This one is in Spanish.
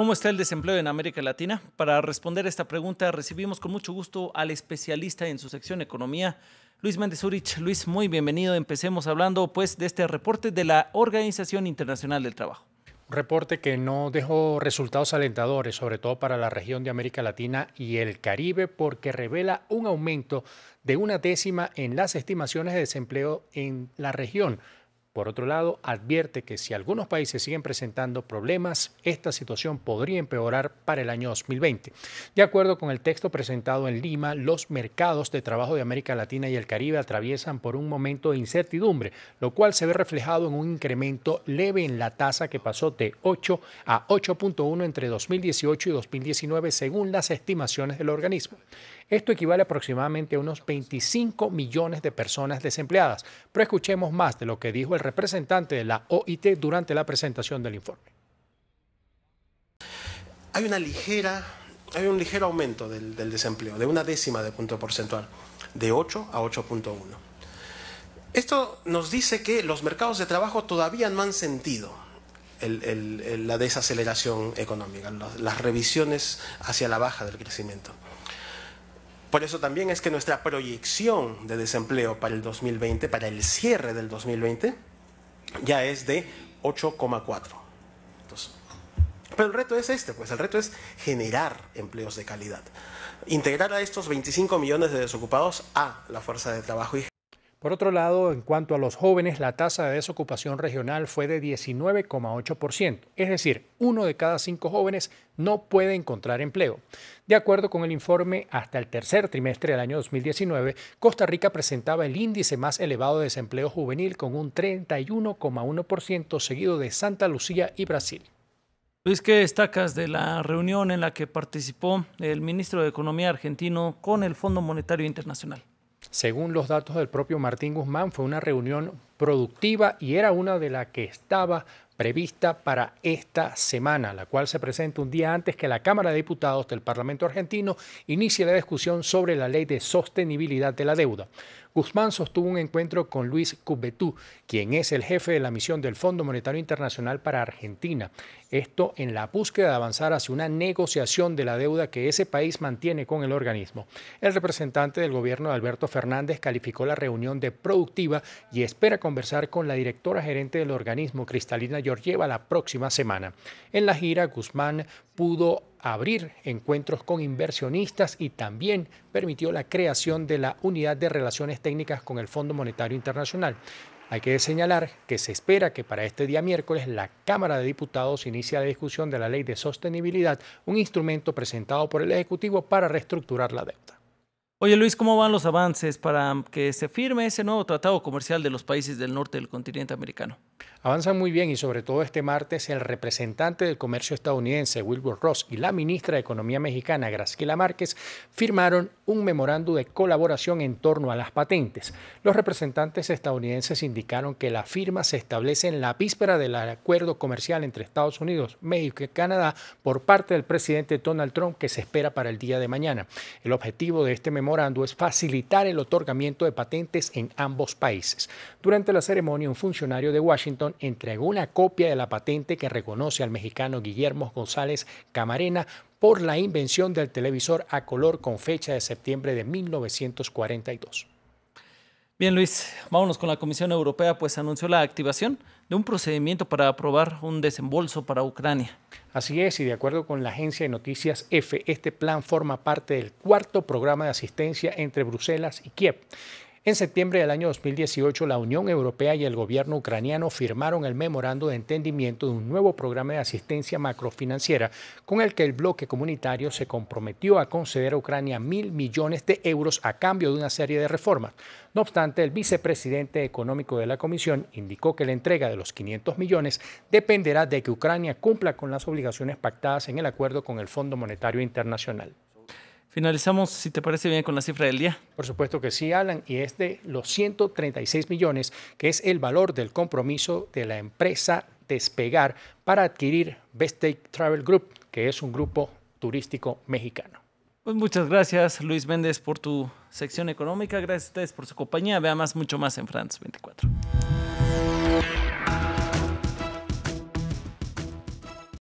¿Cómo está el desempleo en América Latina? Para responder esta pregunta recibimos con mucho gusto al especialista en su sección Economía, Luis Méndez Urich. Luis, muy bienvenido. Empecemos hablando pues de este reporte de la Organización Internacional del Trabajo Un reporte que no dejó resultados alentadores, sobre todo para la región de América Latina y el Caribe, porque revela un aumento de una décima en las estimaciones de desempleo en la región por otro lado, advierte que si algunos países siguen presentando problemas, esta situación podría empeorar para el año 2020. De acuerdo con el texto presentado en Lima, los mercados de trabajo de América Latina y el Caribe atraviesan por un momento de incertidumbre, lo cual se ve reflejado en un incremento leve en la tasa que pasó de 8 a 8.1 entre 2018 y 2019 según las estimaciones del organismo. Esto equivale aproximadamente a unos 25 millones de personas desempleadas, pero escuchemos más de lo que dijo el representante de la OIT durante la presentación del informe. Hay una ligera, hay un ligero aumento del, desempleo, de una décima de punto porcentual, de 8 a 8.1. Esto nos dice que los mercados de trabajo todavía no han sentido la desaceleración económica, las revisiones hacia la baja del crecimiento. Por eso también es que nuestra proyección de desempleo para el 2020, para el cierre del 2020, ya es de 8,4. Pero el reto es este, pues el reto es generar empleos de calidad. Integrar a estos 25 millones de desocupados a la fuerza de trabajo y por otro lado, en cuanto a los jóvenes, la tasa de desocupación regional fue de 19,8%, es decir, uno de cada cinco jóvenes no puede encontrar empleo. De acuerdo con el informe, hasta el tercer trimestre del año 2019, Costa Rica presentaba el índice más elevado de desempleo juvenil con un 31,1%, seguido de Santa Lucía y Brasil. Luis, ¿qué destacas de la reunión en la que participó el ministro de Economía argentino con el Fondo Monetario Internacional? Según los datos del propio Martín Guzmán, fue una reunión productiva y era una de las que estaba prevista para esta semana, la cual se presenta un día antes que la Cámara de Diputados del Parlamento argentino inicie la discusión sobre la ley de sostenibilidad de la deuda. Guzmán sostuvo un encuentro con Luis Cubetú, quien es el jefe de la misión del Fondo Monetario Internacional para Argentina. Esto en la búsqueda de avanzar hacia una negociación de la deuda que ese país mantiene con el organismo. El representante del gobierno Alberto Fernández calificó la reunión de productiva y espera con conversar con la directora gerente del organismo, Cristalina Georgieva, la próxima semana. En la gira, Guzmán pudo abrir encuentros con inversionistas y también permitió la creación de la unidad de relaciones técnicas con el Fondo Monetario Internacional. Hay que señalar que se espera que para este día miércoles la Cámara de Diputados inicie la discusión de la Ley de Sostenibilidad, un instrumento presentado por el Ejecutivo para reestructurar la deuda. Oye Luis, ¿cómo van los avances para que se firme ese nuevo tratado comercial de los países del norte del continente americano? Avanza muy bien y sobre todo este martes el representante del comercio estadounidense Wilbur Ross y la ministra de Economía mexicana Graciela Márquez firmaron un memorando de colaboración en torno a las patentes. Los representantes estadounidenses indicaron que la firma se establece en la víspera del acuerdo comercial entre Estados Unidos, México y Canadá por parte del presidente Donald Trump que se espera para el día de mañana. El objetivo de este memorando es facilitar el otorgamiento de patentes en ambos países. Durante la ceremonia, un funcionario de Washington entregó una copia de la patente que reconoce al mexicano Guillermo González Camarena por la invención del televisor a color con fecha de septiembre de 1942. Bien, Luis, vámonos con la Comisión Europea, pues anunció la activación de un procedimiento para aprobar un desembolso para Ucrania. Así es, y de acuerdo con la agencia de noticias EFE, este plan forma parte del cuarto programa de asistencia entre Bruselas y Kiev. En septiembre del año 2018, la Unión Europea y el gobierno ucraniano firmaron el memorando de entendimiento de un nuevo programa de asistencia macrofinanciera con el que el bloque comunitario se comprometió a conceder a Ucrania mil millones de euros a cambio de una serie de reformas. No obstante, el vicepresidente económico de la Comisión indicó que la entrega de los 500 millones dependerá de que Ucrania cumpla con las obligaciones pactadas en el acuerdo con el Fondo Monetario Internacional. Finalizamos, si te parece bien, con la cifra del día. Por supuesto que sí, Alan, y es de los 136 millones, que es el valor del compromiso de la empresa Despegar para adquirir Bestake Travel Group, que es un grupo turístico mexicano. Pues muchas gracias, Luis Méndez, por tu sección económica. Gracias a ustedes por su compañía. Vea más, mucho más en France 24.